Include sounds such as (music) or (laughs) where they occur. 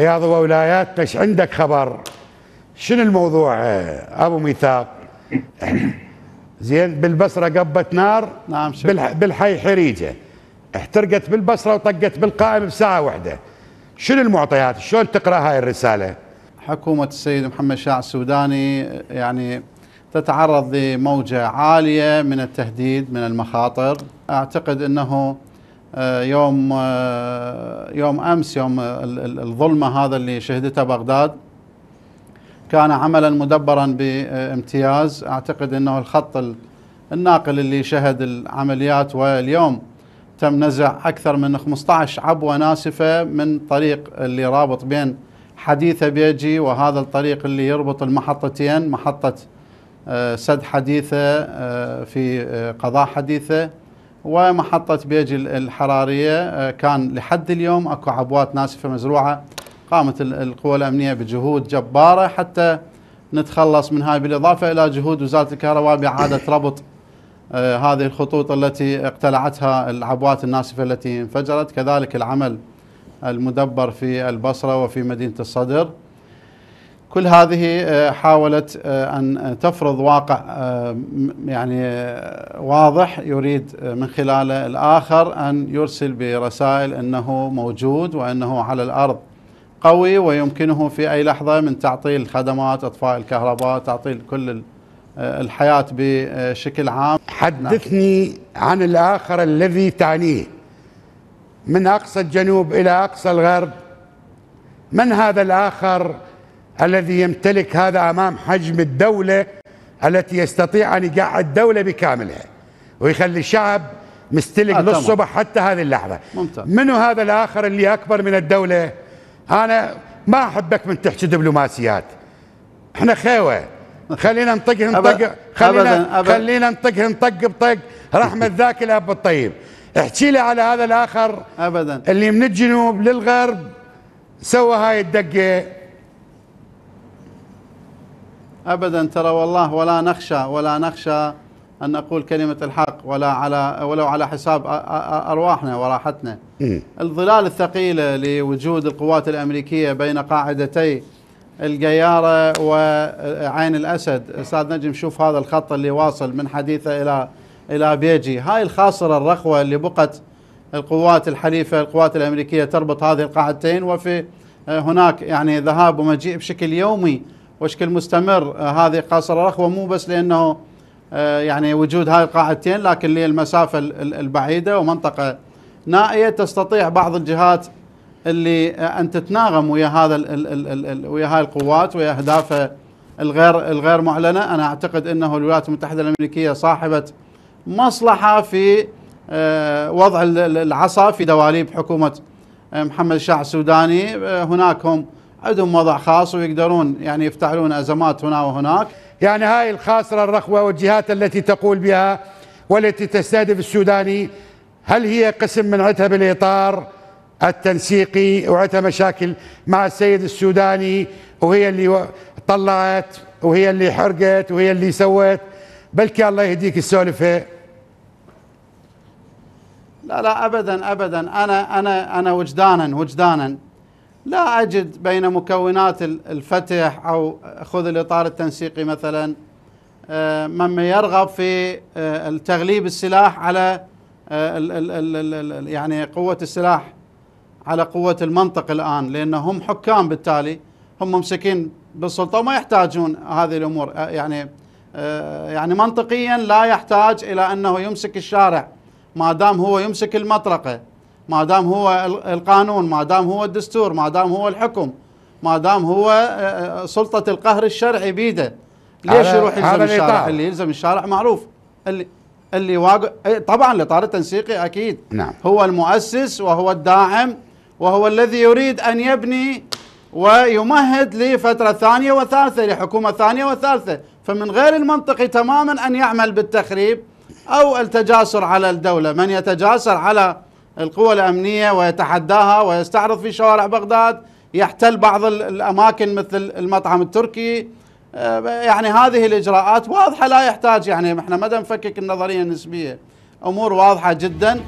رياض وولايات ايش عندك خبر شنو الموضوع ابو ميثاق زين بالبصره قبت نار نعم شكرا. بالحي حريجه احترقت بالبصره وطقت بالقائم بساعه واحده شنو المعطيات شلون تقرا هاي الرساله حكومه السيد محمد شاع السوداني يعني تتعرض لموجه عاليه من التهديد من المخاطر اعتقد انه آه، يوم آه، يوم امس يوم الظلمه هذا اللي شهدته بغداد كان عملا مدبرا بامتياز اعتقد انه الخط الناقل اللي شهد العمليات واليوم تم نزع اكثر من 15 عبوه ناسفه من طريق اللي رابط بين حديثه بيجي وهذا الطريق اللي يربط المحطتين محطه آه، سد حديثه في قضاء حديثه ومحطة بيج الحرارية آه، كان لحد اليوم أكو عبوات ناسفة مزروعة قامت القوى الأمنية بجهود جبارة حتى نتخلص من هاي بالإضافة إلى جهود وزارة الكهرباء بإعادة ربط آه، هذه الخطوط التي اقتلعتها العبوات الناسفة التي انفجرت كذلك العمل المدبر في البصرة وفي مدينة الصدر كل هذه آه، حاولت آه، ان تفرض واقع آه، يعني واضح يريد من خلاله الاخر ان يرسل برسائل انه موجود وانه على الارض قوي ويمكنه في اي لحظه من تعطيل الخدمات اطفاء الكهرباء تعطيل كل الحياه بشكل عام حدثني عن الاخر الذي تعنيه من اقصى الجنوب الى اقصى الغرب من هذا الاخر الذي يمتلك هذا أمام حجم الدولة التي يستطيع أن يقعد دولة بكاملها ويخلي الشعب مستلق آه للصبح حتى هذه اللحظة ممتاز. منو هذا الآخر اللي أكبر من الدولة أنا ما أحبك من تحكي دبلوماسيات احنا خيوه خلينا نطق نطق خلينا أبداً أبداً. خلينا نطق نطق بطق رحمه (laughs) ذاك الاب الطيب احكي لي على هذا الاخر ابدا اللي من الجنوب للغرب سوى هاي الدقه أبدا ترى والله ولا نخشى ولا نخشى أن نقول كلمة الحق ولا على ولو على حساب أرواحنا وراحتنا الظلال الثقيلة لوجود القوات الأمريكية بين قاعدتي القيارة وعين الأسد أستاذ نجم شوف هذا الخط اللي واصل من حديثة إلى إلى بيجي هاي الخاصرة الرخوة اللي بقت القوات الحليفة القوات الأمريكية تربط هذه القاعدتين وفي هناك يعني ذهاب ومجيء بشكل يومي وشكل مستمر آه، هذه قاصر رخوه مو بس لانه آه، يعني وجود هاي القاعدتين لكن للمسافه البعيده ومنطقه نائيه تستطيع بعض الجهات اللي آه، ان تتناغم ويا هذا ويا هاي القوات ويا اهدافها الغير الغير معلنه انا اعتقد انه الولايات المتحده الامريكيه صاحبه مصلحه في وضع العصا في دواليب حكومه محمد الشاه السوداني هناك هم عندهم وضع خاص ويقدرون يعني يفتعلون أزمات هنا وهناك يعني هاي الخاصرة الرخوة والجهات التي تقول بها والتي تستهدف السوداني هل هي قسم من عتها بالإطار التنسيقي وعتها مشاكل مع السيد السوداني وهي اللي طلعت وهي اللي حرقت وهي اللي سوت بلكي الله يهديك السولفه لا لا ابدا ابدا انا انا انا وجدانا وجدانا لا أجد بين مكونات الفتح أو خذ الإطار التنسيقي مثلا آه، من يرغب في آه، تغليب السلاح على آه، يعني قوة السلاح على قوة المنطق الآن لأنهم حكام بالتالي هم ممسكين بالسلطة وما يحتاجون هذه الأمور يعني يعني منطقيا لا يحتاج إلى أنه يمسك الشارع ما دام هو يمسك المطرقة ما دام هو القانون ما دام هو الدستور ما دام هو الحكم ما دام هو آه، آه، سلطة القهر الشرعي بيده ليش يروح يلزم الشارع اللي يلزم الشارع معروف اللي اللي واق... إيه، طبعا الاطار التنسيقي اكيد نعم. هو المؤسس وهو الداعم وهو الذي يريد ان يبني ويمهد لفتره ثانيه وثالثه لحكومه ثانيه وثالثه فمن غير المنطقي تماما ان يعمل بالتخريب او التجاسر على الدوله من يتجاسر على القوى الأمنية ويتحداها ويستعرض في شوارع بغداد يحتل بعض الأماكن مثل المطعم التركي آه، يعني هذه الإجراءات واضحة لا يحتاج يعني احنا مدى نفكك النظرية النسبية أمور واضحة جداً